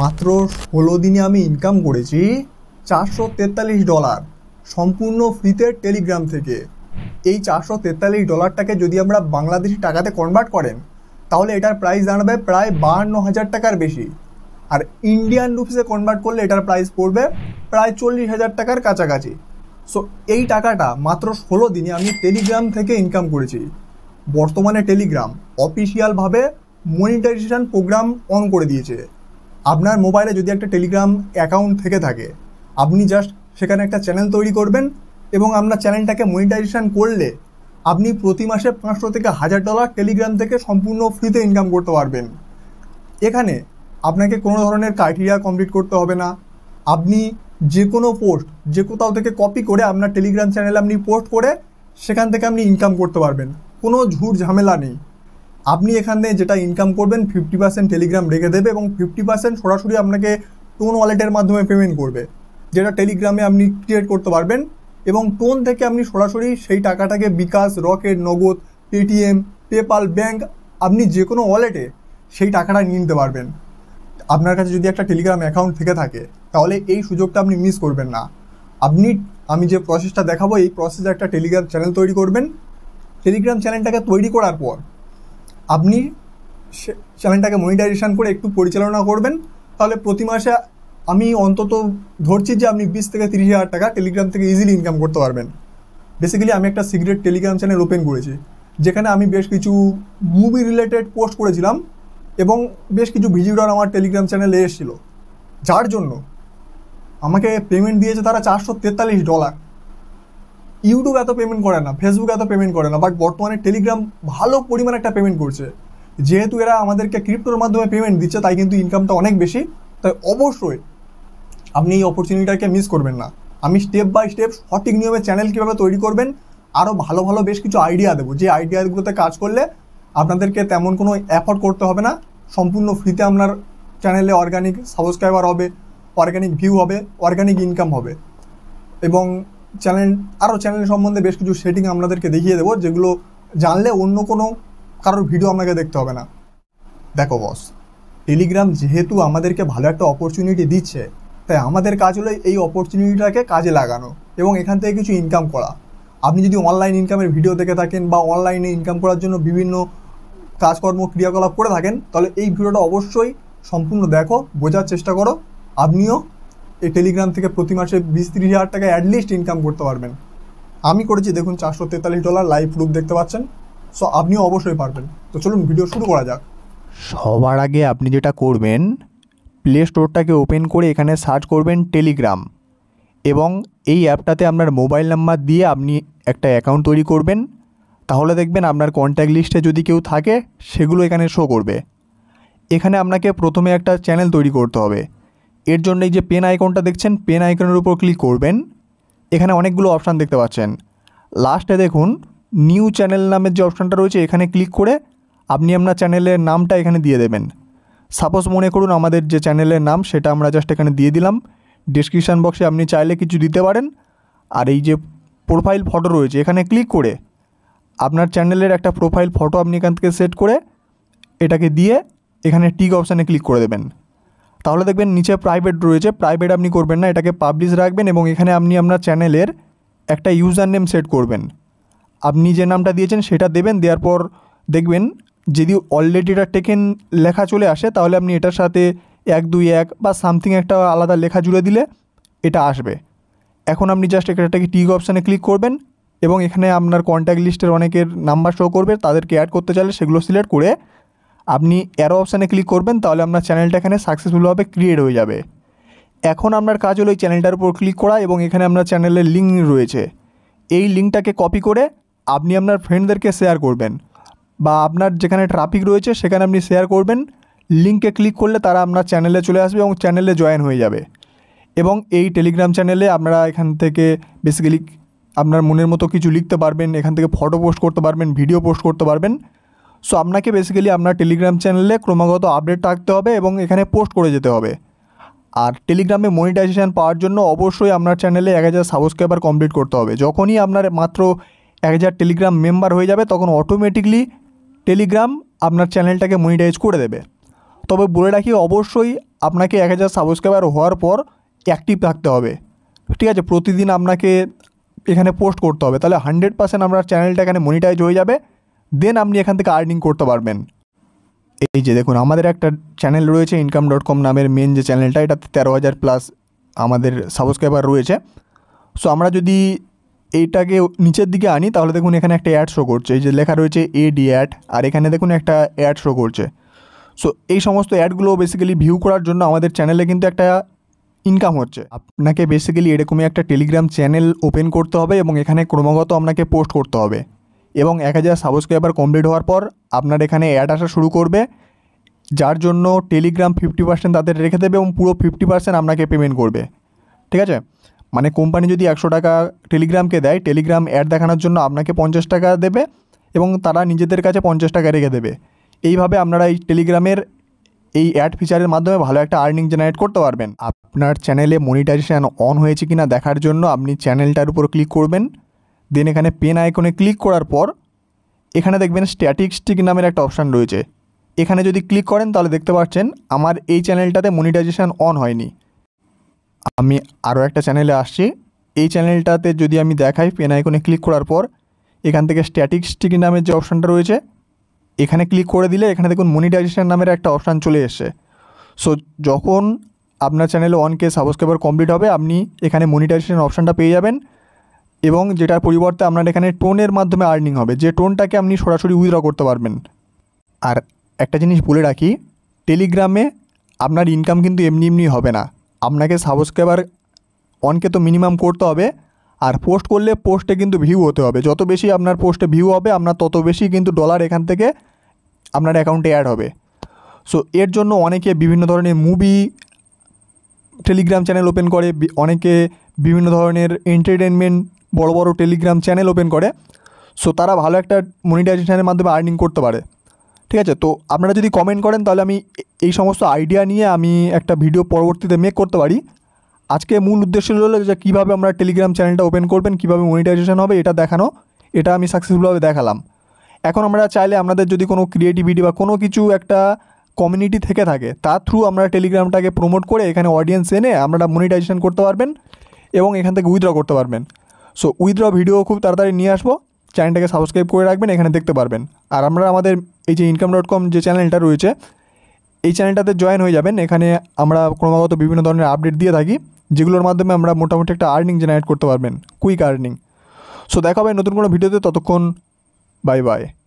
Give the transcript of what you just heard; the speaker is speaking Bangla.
মাত্র ষোলো দিনে আমি ইনকাম করেছি চারশো তেতাল্লিশ ডলার সম্পূর্ণ ফ্রিতে টেলিগ্রাম থেকে এই চারশো তেতাল্লিশ ডলারটাকে যদি আমরা বাংলাদেশি টাকাতে কনভার্ট করেন তাহলে এটার প্রাইস দাঁড়াবে প্রায় বাহান্ন হাজার টাকার বেশি আর ইন্ডিয়ান রুপিসে কনভার্ট করলে এটার প্রাইস পড়বে প্রায় চল্লিশ হাজার টাকার কাছাকাছি সো এই টাকাটা মাত্র ষোলো দিনে আমি টেলিগ্রাম থেকে ইনকাম করেছি বর্তমানে টেলিগ্রাম অফিসিয়ালভাবে মনিটাইজেশন প্রোগ্রাম অন করে দিয়েছে আপনার মোবাইলে যদি একটা টেলিগ্রাম অ্যাকাউন্ট থেকে থাকে আপনি জাস্ট সেখানে একটা চ্যানেল তৈরি করবেন এবং আপনার চ্যানেলটাকে মনিটাইজেশন করলে আপনি প্রতি মাসে পাঁচশো থেকে হাজার ডলার টেলিগ্রাম থেকে সম্পূর্ণ ফ্রিতে ইনকাম করতে পারবেন এখানে আপনাকে কোনো ধরনের ক্রাইটেরিয়া কমপ্লিট করতে হবে না আপনি যে কোনো পোস্ট যে কোথাও থেকে কপি করে আপনার টেলিগ্রাম চ্যানেলে আপনি পোস্ট করে সেখান থেকে আপনি ইনকাম করতে পারবেন কোনো ঝুট ঝামেলা নেই আপনি এখানে যেটা ইনকাম করবেন ফিফটি পার্সেন্ট টেলিগ্রাম রেখে দেবে এবং ফিফটি পার্সেন্ট সরাসরি আপনাকে টোন ওয়ালেটের মাধ্যমে পেমেন্ট করবে যেটা টেলিগ্রামে আপনি ক্রিয়েট করতে পারবেন এবং টোন থেকে আপনি সরাসরি সেই টাকাটাকে bKash Rocket Nagad Paytm PayPal bank আপনি যে কোনো ওয়ালেটে সেই টাকাটা নিয়ে নিতে পারবেন আপনার কাছে যদি একটা টেলিগ্রাম অ্যাকাউন্ট থেকে থাকে তাহলে এই সুযোগটা আপনি মিস করবেন না আপনি আমি যে প্রসেসটা দেখাবো এই প্রসেসে একটা টেলিগ্রাম চ্যানেল তৈরি করবেন টেলিগ্রাম চ্যানেলটাকে তৈরি করার পর আপনি চ্যানেলটাকে মনিটাইজেশান করে একটু পরিচালনা করবেন তাহলে প্রতি মাসে আমি অন্তত ধরছি যে আপনি বিশ থেকে তিরিশ হাজার টাকা টেলিগ্রাম থেকে ইজিলি ইনকাম করতে পারবেন বেসিক্যালি আমি একটা সিগ্রেট টেলিগ্রাম চ্যানেল ওপেন করেছি যেখানে আমি বেশ কিছু মুভি রিলেটেড পোস্ট করেছিলাম এবং বেশ কিছু ভিজিটর আমার টেলিগ্রাম চ্যানেলে এসেছিলো যার জন্য আমাকে পেমেন্ট দিয়েছে তারা চারশো তেতাল্লিশ ডলার ইউটিউব এত পেমেন্ট করে না ফেসবুক এত পেমেন্ট করে না বাট বর্তমানে টেলিগ্রাম ভালো পরিমাণ একটা পেমেন্ট করছে যেহেতু এরা আমাদেরকে ক্রিপ্টোর মাধ্যমে পেমেন্ট দিচ্ছে তাই কিন্তু ইনকামটা অনেক বেশি তাই অবশ্যই আপনি এই অপরচুনিটিটাকে মিস করবেন না আমি স্টেপ বাই স্টেপ সঠিক নিয়মে চ্যানেল কীভাবে তৈরি করবেন আরও ভালো ভালো বেশ কিছু আইডিয়া দেবো যে আইডিয়াগুলোতে কাজ করলে আপনাদেরকে তেমন কোনো অ্যাফোর্ড করতে হবে না সম্পূর্ণ ফ্রিতে আপনার চ্যানেলে অর্গানিক সাবস্ক্রাইবার হবে অর্গানিক ভিউ হবে অর্গানিক ইনকাম হবে এবং চ্যানেল আরও চ্যানেল সম্বন্ধে বেশ কিছু সেটিং আপনাদেরকে দেখিয়ে দেবো যেগুলো জানলে অন্য কোনো কারোর ভিডিও আপনাকে দেখতে হবে না দেখো বস টেলিগ্রাম যেহেতু আমাদেরকে ভালো একটা অপরচুনিটি দিচ্ছে তাই আমাদের কাজ হলো এই অপরচুনিটিটাকে কাজে লাগানো এবং এখান থেকে কিছু ইনকাম করা আপনি যদি অনলাইন ইনকামের ভিডিও দেখে থাকেন বা অনলাইনে ইনকাম করার জন্য বিভিন্ন কাজকর্ম ক্রিয়াকলাপ করে থাকেন তাহলে এই ভিডিওটা অবশ্যই সম্পূর্ণ দেখো বোঝার চেষ্টা করো আপনিও এই টেলিগ্রাম থেকে প্রতি মাসে বিশ তিরিশ হাজার টাকা অ্যাটলিস্ট ইনকাম করতে পারবেন আমি করেছি দেখুন চারশো তেতাল্লিশ ডলার লাইভ প্রুফ দেখতে পাচ্ছেন সো আপনিও অবশ্যই পারবেন তো চলুন ভিডিও শুরু করা যাক সবার আগে আপনি যেটা করবেন প্লে স্টোরটাকে ওপেন করে এখানে সার্চ করবেন টেলিগ্রাম এবং এই অ্যাপটাতে আপনার মোবাইল নাম্বার দিয়ে আপনি একটা অ্যাকাউন্ট তৈরি করবেন তাহলে দেখবেন আপনার কন্ট্যাক্ট লিস্টে যদি কেউ থাকে সেগুলো এখানে শো করবে এখানে আপনাকে প্রথমে একটা চ্যানেল তৈরি করতে হবে এর জন্য এই যে পেন আইকনটা দেখছেন পেন আইকনের উপর ক্লিক করবেন এখানে অনেকগুলো অপশান দেখতে পাচ্ছেন লাস্টে দেখুন নিউ চ্যানেল নামের যে অপশানটা রয়েছে এখানে ক্লিক করে আপনি আপনার চ্যানেলের নামটা এখানে দিয়ে দেবেন সাপোজ মনে করুন আমাদের যে চ্যানেলের নাম সেটা আমরা জাস্ট এখানে দিয়ে দিলাম ডিসক্রিপশান বক্সে আপনি চাইলে কিছু দিতে পারেন আর এই যে প্রোফাইল ফটো রয়েছে এখানে ক্লিক করে আপনার চ্যানেলের একটা প্রোফাইল ফটো আপনি এখান থেকে সেট করে এটাকে দিয়ে এখানে টিক অপশানে ক্লিক করে দেবেন তাহলে দেখবেন নিচে প্রাইভেট রয়েছে প্রাইভেট আপনি করবেন না এটাকে পাবলিশ রাখবেন এবং এখানে আপনি আপনার চ্যানেলের একটা ইউজার নেম সেট করবেন আপনি যে নামটা দিয়েছেন সেটা দেবেন দেওয়ার পর দেখবেন যদি অলরেডি এটা টেকেন লেখা চলে আসে তাহলে আপনি এটার সাথে এক দুই এক বা সামথিং একটা আলাদা লেখা জুড়ে দিলে এটা আসবে এখন আপনি জাস্ট এটাকে টিক অপশানে ক্লিক করবেন এবং এখানে আপনার কন্ট্যাক্ট লিস্টের অনেকের নাম্বার শো করবে তাদেরকে অ্যাড করতে চাইলে সেগুলো সিলেক্ট করে আপনি অ্যারো অপশানে ক্লিক করবেন তাহলে আপনার চ্যানেলটা এখানে সাকসেসফুলভাবে ক্রিয়েট হয়ে যাবে এখন আপনার কাজ হলো এই চ্যানেলটার উপর ক্লিক করা এবং এখানে আপনার চ্যানেলের লিঙ্ক রয়েছে এই লিঙ্কটাকে কপি করে আপনি আপনার ফ্রেন্ডদেরকে শেয়ার করবেন বা আপনার যেখানে ট্রাফিক রয়েছে সেখানে আপনি শেয়ার করবেন লিঙ্কে ক্লিক করলে তারা আপনার চ্যানেলে চলে আসবে এবং চ্যানেলে জয়েন হয়ে যাবে এবং এই টেলিগ্রাম চ্যানেলে আপনারা এখান থেকে বেসিক্যালি আপনার মনের মতো কিছু লিখতে পারবেন এখান থেকে ফটো পোস্ট করতে পারবেন ভিডিও পোস্ট করতে পারবেন সো আপনাকে বেসিক্যালি আপনার টেলিগ্রাম চ্যানেলে ক্রমাগত আপডেট থাকতে হবে এবং এখানে পোস্ট করে যেতে হবে আর টেলিগ্রামে মনিটাইজেশান পাওয়ার জন্য অবশ্যই আপনার চ্যানেলে এক হাজার সাবস্ক্রাইবার কমপ্লিট করতে হবে যখনই আপনার মাত্র এক হাজার টেলিগ্রাম মেম্বার হয়ে যাবে তখন অটোমেটিকলি টেলিগ্রাম আপনার চ্যানেলটাকে মনিটাইজ করে দেবে তবে বলে রাখি অবশ্যই আপনাকে এক হাজার সাবস্ক্রাইবার হওয়ার পর অ্যাক্টিভ থাকতে হবে ঠিক আছে প্রতিদিন আপনাকে এখানে পোস্ট করতে হবে তাহলে হান্ড্রেড পার্সেন্ট আপনার চ্যানেলটা এখানে মনিটাইজ হয়ে যাবে দেন আপনি এখান থেকে আর্নিং করতে পারবেন এই যে দেখুন আমাদের একটা চ্যানেল রয়েছে ইনকাম ডট কম নামের মেন যে চ্যানেলটা এটাতে তেরো হাজার প্লাস আমাদের সাবস্ক্রাইবার রয়েছে সো আমরা যদি এইটাকে নিচের দিকে আনি তাহলে দেখুন এখানে একটা অ্যাড শো করছে এই যে লেখা রয়েছে এ ডি অ্যাড আর এখানে দেখুন একটা অ্যাড শো করছে সো এই সমস্ত অ্যাডগুলো বেসিক্যালি ভিউ করার জন্য আমাদের চ্যানেলে কিন্তু একটা ইনকাম হচ্ছে আপনাকে বেসিক্যালি এরকমই একটা টেলিগ্রাম চ্যানেল ওপেন করতে হবে এবং এখানে ক্রমাগত আপনাকে পোস্ট করতে হবে এবং এক হাজার সাবস্ক্রাইবার কমপ্লিট হওয়ার পর আপনার এখানে অ্যাড আসা শুরু করবে যার জন্য টেলিগ্রাম ফিফটি পার্সেন্ট তাদের রেখে দেবে এবং পুরো ফিফটি পার্সেন্ট আপনাকে পেমেন্ট করবে ঠিক আছে মানে কোম্পানি যদি একশো টাকা টেলিগ্রামকে দেয় টেলিগ্রাম অ্যাড দেখানোর জন্য আপনাকে পঞ্চাশ টাকা দেবে এবং তারা নিজেদের কাছে পঞ্চাশ টাকা রেখে দেবে এইভাবে আপনারা এই টেলিগ্রামের এই অ্যাড ফিচারের মাধ্যমে ভালো একটা আর্নিং জেনারেট করতে পারবেন আপনার চ্যানেলে মনিটাইজেশান অন হয়েছে কি না দেখার জন্য আপনি চ্যানেলটার উপর ক্লিক করবেন দেন এখানে পেন আইকনে ক্লিক করার পর এখানে দেখবেন স্ট্যাটিকস্টিক নামের একটা অপশান রয়েছে এখানে যদি ক্লিক করেন তাহলে দেখতে পাচ্ছেন আমার এই চ্যানেলটাতে মনিটাইজেশান অন হয়নি আমি আরও একটা চ্যানেলে আসছি এই চ্যানেলটাতে যদি আমি দেখাই পেন আইকনে ক্লিক করার পর এখান থেকে স্টিক নামের যে অপশানটা রয়েছে এখানে ক্লিক করে দিলে এখানে দেখুন মনিটাইজেশান নামের একটা অপশান চলে এসছে সো যখন আপনার চ্যানেলে অন কে সাবস্ক্রাইবার কমপ্লিট হবে আপনি এখানে মনিটাইজেশান অপশানটা পেয়ে যাবেন এবং যেটার পরিবর্তে আপনার এখানে টোনের মাধ্যমে আর্নিং হবে যে টোনটাকে আপনি সরাসরি উইথড্র করতে পারবেন আর একটা জিনিস বলে রাখি টেলিগ্রামে আপনার ইনকাম কিন্তু এমনি এমনি হবে না আপনাকে সাবস্ক্রাইবার অনকে তো মিনিমাম করতে হবে আর পোস্ট করলে পোস্টে কিন্তু ভিউ হতে হবে যত বেশি আপনার পোস্টে ভিউ হবে আপনার তত বেশি কিন্তু ডলার এখান থেকে আপনার অ্যাকাউন্টে অ্যাড হবে সো এর জন্য অনেকে বিভিন্ন ধরনের মুভি টেলিগ্রাম চ্যানেল ওপেন করে অনেকে বিভিন্ন ধরনের এন্টারটেনমেন্ট বড় বড় টেলিগ্রাম চ্যানেল ওপেন করে সো তারা ভালো একটা মনিটাইজেশনের মাধ্যমে আর্নিং করতে পারে ঠিক আছে তো আপনারা যদি কমেন্ট করেন তাহলে আমি এই সমস্ত আইডিয়া নিয়ে আমি একটা ভিডিও পরবর্তীতে মেক করতে পারি আজকে মূল উদ্দেশ্য হলো যে কীভাবে আমরা টেলিগ্রাম চ্যানেলটা ওপেন করবেন কীভাবে মনিটাইজেশন হবে এটা দেখানো এটা আমি সাকসেসফুলভাবে দেখালাম এখন আমরা চাইলে আপনাদের যদি কোনো ক্রিয়েটিভিটি বা কোনো কিছু একটা কমিউনিটি থেকে থাকে তার থ্রু আমরা টেলিগ্রামটাকে প্রমোট করে এখানে অডিয়েন্স এনে আমরা মনিটাইজেশন করতে পারবেন এবং এখান থেকে উইথড্র করতে পারবেন সো উইথড্র ভিডিও খুব তাড়াতাড়ি নিয়ে আসবো চ্যানেলটাকে সাবস্ক্রাইব করে রাখবেন এখানে দেখতে পারবেন আর আমরা আমাদের এই যে ইনকাম ডট কম যে চ্যানেলটা রয়েছে এই চ্যানেলটাতে জয়েন হয়ে যাবেন এখানে আমরা ক্রমাগত বিভিন্ন ধরনের আপডেট দিয়ে থাকি যেগুলোর মাধ্যমে আমরা মোটামুটি একটা আর্নিং জেনারেট করতে পারবেন কুইক আর্নিং সো দেখা হবে নতুন কোনো ভিডিওতে ততক্ষণ বাই বাই